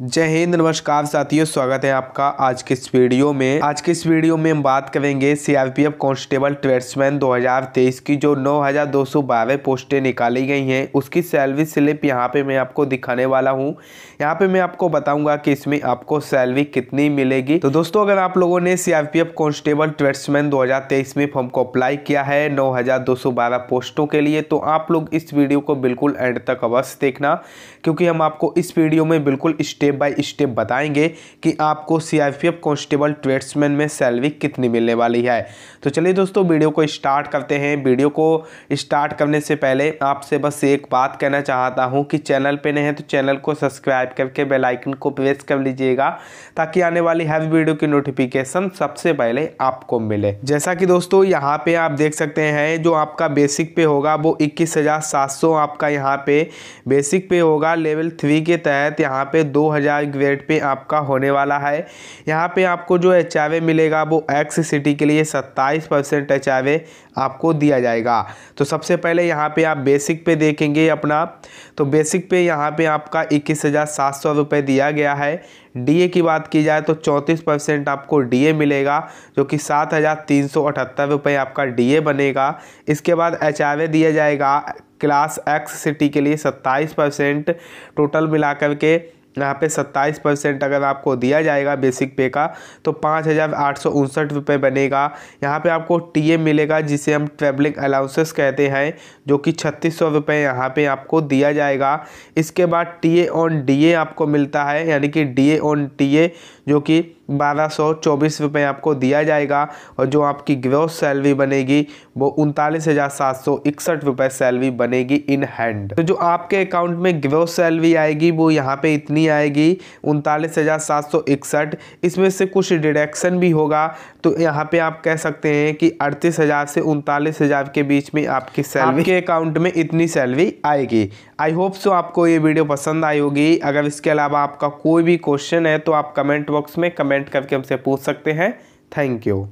जय हिंद नमस्कार साथियों स्वागत है आपका आज के इस वीडियो में आज के इस वीडियो में हम बात करेंगे सीआरपीएफ कांस्टेबल ट्रेड्समैन 2023 की जो 9,212 पोस्टें निकाली गई हैं उसकी सैलरी स्लिप यहां पे मैं आपको दिखाने वाला हूं यहां पे मैं आपको बताऊंगा कि इसमें आपको सैलरी कितनी मिलेगी तो दोस्तों अगर आप लोगों ने सी आर कांस्टेबल ट्रेड्समैन दो में फॉर्म को अप्लाई किया है नौ पोस्टों के लिए तो आप लोग इस वीडियो को बिल्कुल एंड तक अवश्य देखना क्योंकि हम आपको इस वीडियो में बिल्कुल स्टेप बाय स्टेप बताएंगे कि आपको सीआईपीएफ कांस्टेबल ट्रेड्समैन में सैलरी कितनी मिलने वाली है तो चलिए दोस्तों वीडियो को स्टार्ट करते हैं वीडियो को स्टार्ट करने से पहले आपसे बस एक बात कहना चाहता हूँ कि चैनल पर नहीं है तो चैनल को सब्सक्राइब करके बेलाइकन को प्रेस कर लीजिएगा ताकि आने वाली हर वीडियो की नोटिफिकेशन सबसे पहले आपको मिले जैसा कि दोस्तों यहाँ पर आप देख सकते हैं जो आपका बेसिक पे होगा वो इक्कीस हज़ार सात सौ आपका यहाँ पे बेसिक पे होगा लेवल थ्री के तहत यहाँ पे दो हज़ार ग्रेड पे आपका होने वाला है यहाँ पे आपको जो एच मिलेगा वो एक्स सिटी के लिए सत्ताईस परसेंट एच आपको दिया जाएगा तो सबसे पहले यहाँ पे आप बेसिक पे देखेंगे अपना तो बेसिक पे यहाँ पे आपका इक्कीस हज़ार सात सौ रुपये दिया गया है डीए की बात की जाए तो चौंतीस परसेंट आपको डीए मिलेगा जो कि सात हज़ार आपका डीए बनेगा इसके बाद एच दिया जाएगा क्लास एक्स सिटी के लिए सत्ताईस परसेंट टोटल मिलाकर के यहाँ पे 27 परसेंट अगर आपको दिया जाएगा बेसिक पे का तो पाँच हज़ार आठ सौ उनसठ रुपये बनेगा यहाँ पे आपको टीए मिलेगा जिसे हम ट्रैवलिंग अलाउंसेस कहते हैं जो कि छत्तीस सौ रुपये यहाँ पर आपको दिया जाएगा इसके बाद टीए ऑन डीए आपको मिलता है यानी कि डीए ऑन टीए जो कि बारह सौ चौबीस आपको दिया जाएगा और जो आपकी ग्रोथ सैलरी बनेगी वो उनतालीस हज़ार सात सौ इकसठ रुपये सैलरी बनेगी इन हैंड तो जो आपके अकाउंट में ग्रोथ सैलरी आएगी वो यहाँ पे इतनी आएगी उनतालीस हज़ार सात सौ इकसठ इसमें से कुछ डिडक्शन भी होगा तो यहाँ पे आप कह सकते हैं कि अड़तीस हज़ार से उनतालीस हज़ार के बीच में आपकी सैलरी के अकाउंट में इतनी सैलरी आएगी आई होप सो आपको ये वीडियो पसंद आई होगी अगर इसके अलावा आपका कोई भी क्वेश्चन है तो आप कमेंट बॉक्स में कमेंट कमेंट करके हमसे पूछ सकते हैं थैंक यू